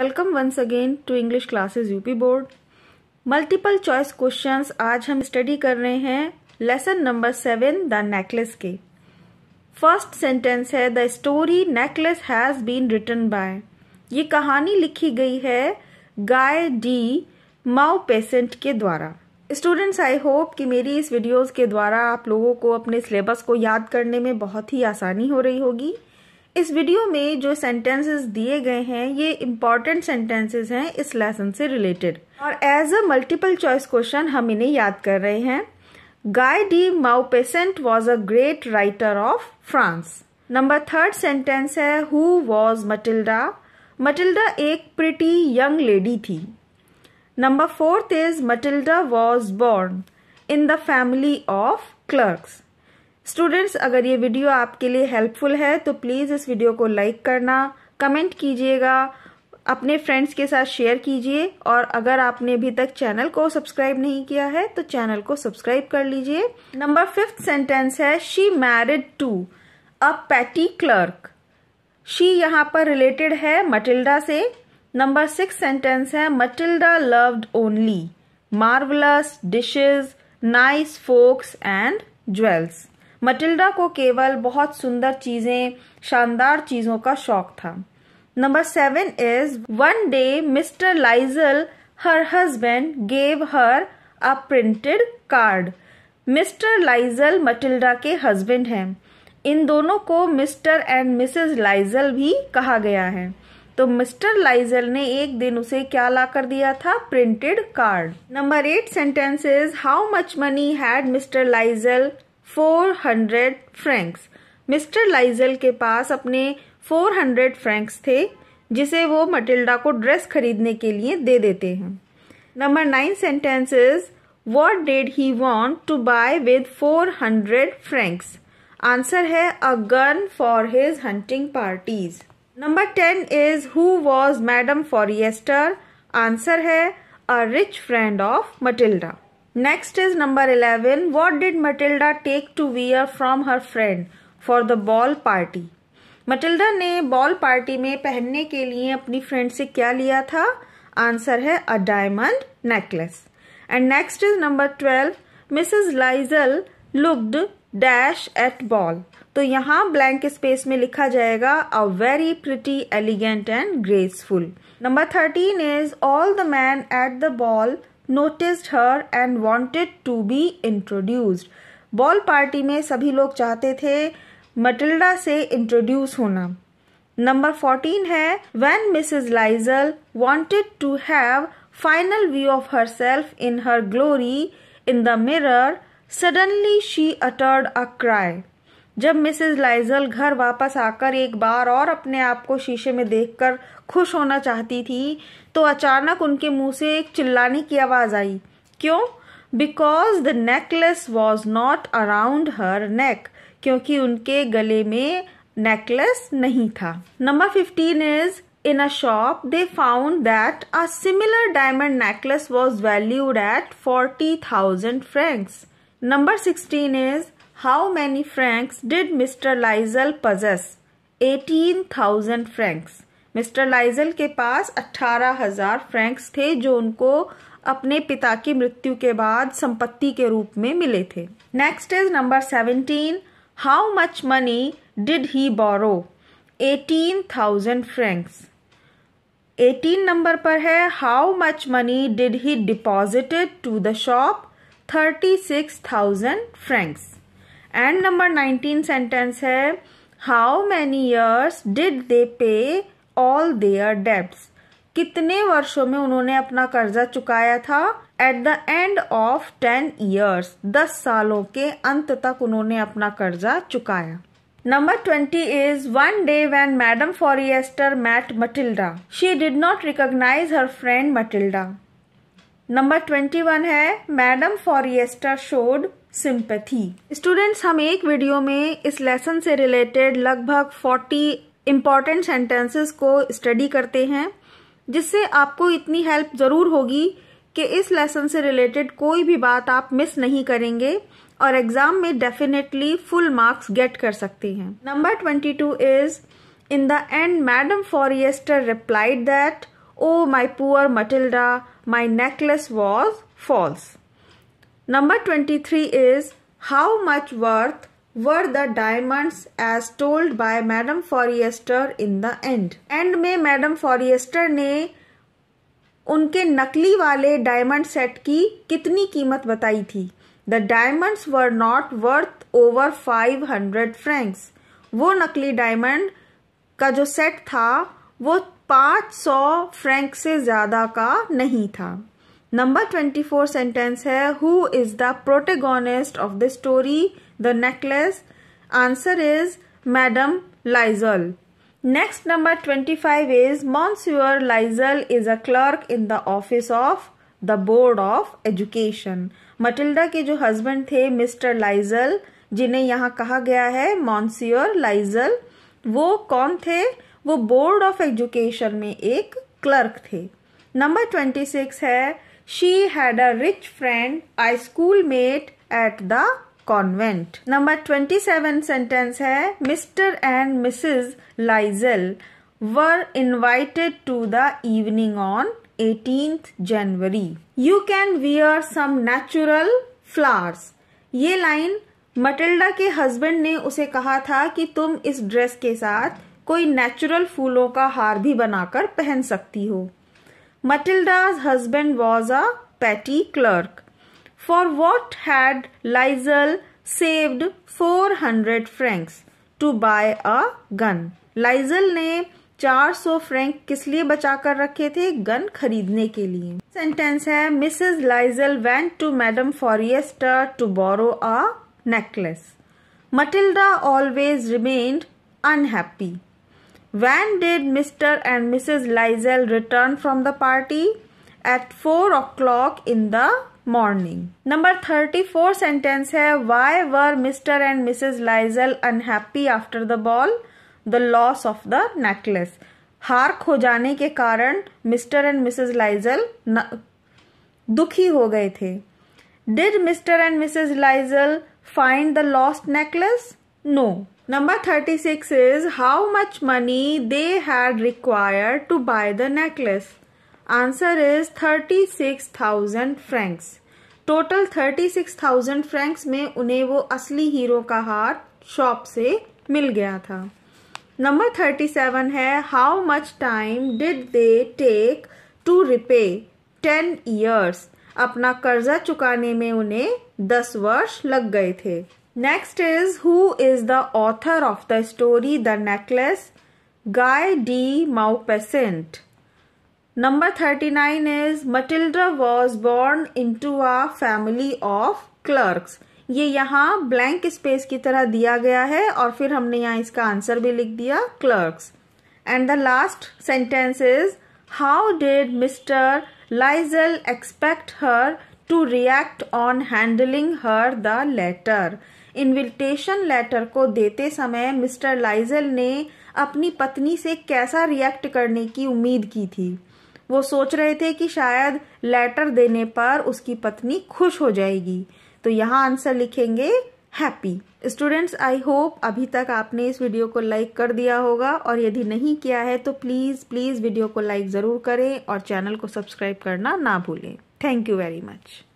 Welcome once again to English classes UP board multiple choice questions आज हम study कर रहे हैं lesson number seven the necklace के फर्स्ट सेंटेंस है the story necklace has been written by ये कहानी लिखी गई है गाय डी माओ पेसेंट के द्वारा स्टूडेंट्स आई होप कि मेरी इस वीडियोस के द्वारा आप लोगों को अपने सिलेबस को याद करने में बहुत ही आसानी हो रही होगी इस वीडियो में जो सेंटेंसेस दिए गए हैं ये इम्पॉर्टेंट सेंटेंसेस हैं इस लेसन से रिलेटेड और as a multiple choice question हम इन्हें याद कर रहे हैं Guy de Maupassant was a great writer of France number third sentence है हु वॉज मटिल्डा मटिल्डा एक प्रिटी यंग लेडी थी number fourth is Matilda was born in the family of clerks students अगर ये video आपके लिए helpful है तो please इस वीडियो को लाइक करना कमेंट कीजिएगा अपने फ्रेंड्स के साथ शेयर कीजिए और अगर आपने अभी तक चैनल को सब्सक्राइब नहीं किया है तो चैनल को सब्सक्राइब कर लीजिए नंबर फिफ्थ सेंटेंस है she married to a petty clerk she यहाँ पर रिलेटेड है मटिल्डा से नंबर सिक्स सेंटेंस है Matilda loved only marvellous dishes nice frocks and jewels Matilda को केवल बहुत सुंदर चीजें शानदार चीजों का शौक था number seven is one day Mister Loisel her husband gave her a printed card Mister Loisel Matilda के हस्बैंड हैं इन दोनों को मिस्टर एंड मिसेस लाइजल भी कहा गया है तो मिस्टर लाइजल ने एक दिन उसे क्या ला कर दिया था printed card number eight sentence is how much money had Mister Loisel four hundred francs Mister Loisel के पास अपने फोर हंड्रेड फ्रेंक्स थे जिसे वो मटिल्डा को ड्रेस खरीदने के लिए दे देते हैं number nine sentence is what did he want to buy with four hundred francs answer है a gun for his hunting parties number ten is who was Madame Forestier answer है a rich friend of Matilda next is number eleven what did Matilda take to wear from her friend for the ball party Matilda ने ball party में पहनने के लिए अपनी friend से क्या लिया था आंसर है a diamond necklace and next is number twelve Mrs Loisel looked dash at ball तो यहाँ ब्लैंक स्पेस में लिखा जाएगा a very pretty elegant and graceful number thirteen is all the man at the ball noticed her and wanted to be introduced. Ball party में सभी लोग चाहते थे मटिल्डा से इंट्रोड्यूस होना नंबर फोर्टीन है when Mrs Loisel wanted to have final view of her herself in her glory in the mirror suddenly she uttered a cry जब Mrs Loisel घर वापस आकर एक बार और अपने आप को शीशे में देखकर खुश होना चाहती थी तो अचानक उनके मुंह से एक चिल्लाने की आवाज आई क्यों because the necklace was not around her neck क्योंकि उनके गले में नेकलेस नहीं था number fifteen is a shop they found that a similar diamond necklace was valued at forty thousand francs number sixteen is many many did Mr Loisel possess eighteen thousand francs. Mr Loisel के पास अट्ठारह हजार Franks थे जो उनको अपने पिता की मृत्यु के बाद संपत्ति के रूप में मिले थे next is number seventeen how much money did he borrow thousand francs eighteen number पर है how much money did he deposited to the shop thirty six thousand francs and number nineteen sentence है how many years did they pay all there debts कितने वर्षों में उन्होंने अपना कर्जा चुकाया था at the end of ten years दस सालों के अंत तक उन्होंने अपना कर्जा चुकाया number twenty is one day when madam Forrester met Matilda she did not recognise her friend Matilda number twenty one है madam Forrester showed sympathy students हम एक वीडियो में इस लेसन से रिलेटेड लगभग 40 इम्पॉर्टेंट सेंटेंसेस को स्टडी करते हैं जिससे आपको इतनी हेल्प ज़रूर होगी कि इस लेसन से रिलेटेड कोई भी बात आप मिस नहीं करेंगे और एग्ज़ाम में डेफिनेटली फुल मार्क्स गेट कर सकते हैं number twenty two is In the end, Madame Forrester replied that oh oh, my poor Matilda, my necklace was false Number 23 is how much worth were the diamonds as told by Madame Forrester in the end. End में Madame Forrester ने उनके नकली वाले diamond set की कितनी कीमत बताई थी the diamonds were not worth over five hundred francs वो नकली डायमंड का जो सेट था वो पाँच सौ फ्रैंक से ज़्यादा का नहीं था नंबर ट्वेंटी फोर सेंटेंस है who is the protagonist of the story the necklace answer is madam Loisel next number twenty five is monsieur Loisel is a clerk in the office of the board of education Matilda के जो husband थे mister Lizol जिन्हें यहाँ कहा गया है मॉन्स्यूअर लाइजल वो कौन थे वो बोर्ड ऑफ एजुकेशन में एक क्लर्क थे नंबर ट्वेंटी सिक्स है She had a friend I schoolmate at the convent number twenty seven sentence है Mr and Mrs Loisel were invited to the evening on 18th January you can wear some natural flowers ये line Matilda के husband ने उसे कहा था कि तुम इस ड्रेस के साथ कोई नेचुरल फूलों का हार भी बनाकर पहन सकती हो Matilda's husband was a petty clerk. For what had Lysel saved 400 francs to buy a gun? Lysel ne 400 franc kis liye bacha kar rakhe the? Gun kharidne ke liye. Sentence hai, Mrs. Lysel went to Madame Forrester to borrow a necklace. Matilda always remained unhappy. When did Mr. and Mrs. Lysel return from the party? At 4 o'clock in the morning. Number 34 sentence है Why were Mr. and Mrs. Lysel unhappy after the ball? The loss of the necklace. हार खो जाने के कारण mister and Mrs Lizol दुखी हो गए थे did Mr and Mrs Loisel find the lost necklace no number thirty six is how much money they had require to buy the necklace answer is thirty six thousand francs total thirty six thousand francs में उन्हें वो असली hero का हार shop से मिल गया था नंबर थर्टी सेवन है how much time did they take to repay ten years अपना कर्जा चुकाने में उन्हें दस वर्ष लग गए थे Next is who is the author of the story The Necklace? Guy D. Maupassant. Number 39 is Matilda was born into a family of clerks. ये यहाँ blank space की तरह दिया गया है और फिर हमने यहाँ इसका answer भी लिख दिया clerks. And the last sentence is how did Mr. Lysel expect her to react on handling her the letter? Invitation letter को देते समय मिस्टर लाइजल ने अपनी पत्नी से कैसा रिएक्ट करने की उम्मीद की थी वो सोच रहे थे कि शायद लेटर देने पर उसकी पत्नी खुश हो जाएगी तो यहाँ आंसर लिखेंगे हैप्पी स्टूडेंट्स आई होप अभी तक आपने इस वीडियो को लाइक कर दिया होगा और यदि नहीं किया है तो प्लीज़ प्लीज़ वीडियो को लाइक ज़रूर करें और चैनल को सब्सक्राइब करना ना भूलें थैंक यू वेरी मच